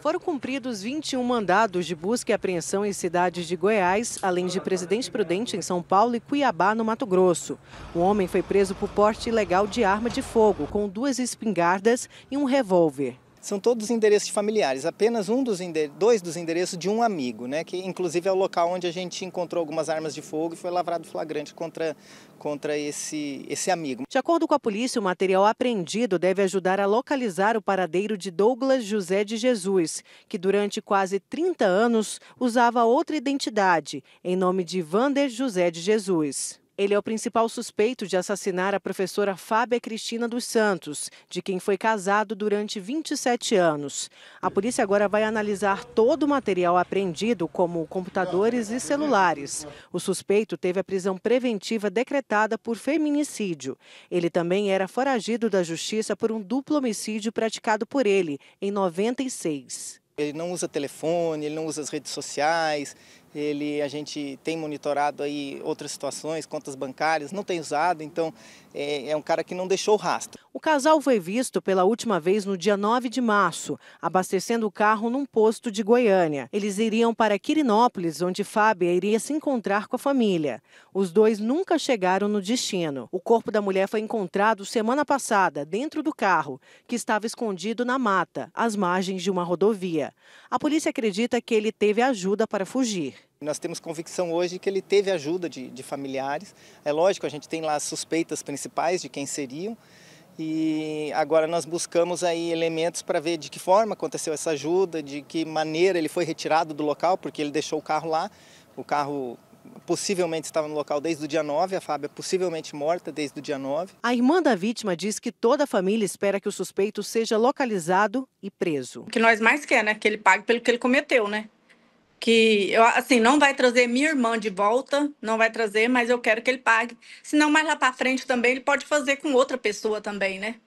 Foram cumpridos 21 mandados de busca e apreensão em cidades de Goiás, além de Presidente Prudente em São Paulo e Cuiabá, no Mato Grosso. O homem foi preso por porte ilegal de arma de fogo, com duas espingardas e um revólver são todos endereços familiares, apenas um dos dois dos endereços de um amigo, né, que inclusive é o local onde a gente encontrou algumas armas de fogo e foi lavrado flagrante contra, contra esse, esse amigo. De acordo com a polícia, o material apreendido deve ajudar a localizar o paradeiro de Douglas José de Jesus, que durante quase 30 anos usava outra identidade, em nome de Vander José de Jesus. Ele é o principal suspeito de assassinar a professora Fábia Cristina dos Santos, de quem foi casado durante 27 anos. A polícia agora vai analisar todo o material apreendido, como computadores e celulares. O suspeito teve a prisão preventiva decretada por feminicídio. Ele também era foragido da justiça por um duplo homicídio praticado por ele, em 96. Ele não usa telefone, ele não usa as redes sociais, ele, a gente tem monitorado aí outras situações, contas bancárias, não tem usado, então é, é um cara que não deixou o rastro. O casal foi visto pela última vez no dia 9 de março, abastecendo o carro num posto de Goiânia. Eles iriam para Quirinópolis, onde Fábia iria se encontrar com a família. Os dois nunca chegaram no destino. O corpo da mulher foi encontrado semana passada, dentro do carro, que estava escondido na mata, às margens de uma rodovia. A polícia acredita que ele teve ajuda para fugir. Nós temos convicção hoje que ele teve ajuda de, de familiares. É lógico, a gente tem lá as suspeitas principais de quem seriam. E agora nós buscamos aí elementos para ver de que forma aconteceu essa ajuda, de que maneira ele foi retirado do local, porque ele deixou o carro lá. O carro possivelmente estava no local desde o dia 9, a Fábia possivelmente morta desde o dia 9. A irmã da vítima diz que toda a família espera que o suspeito seja localizado e preso. O que nós mais quer, né? Que ele pague pelo que ele cometeu, né? que eu, assim não vai trazer minha irmã de volta, não vai trazer, mas eu quero que ele pague. Senão mais lá para frente também ele pode fazer com outra pessoa também, né?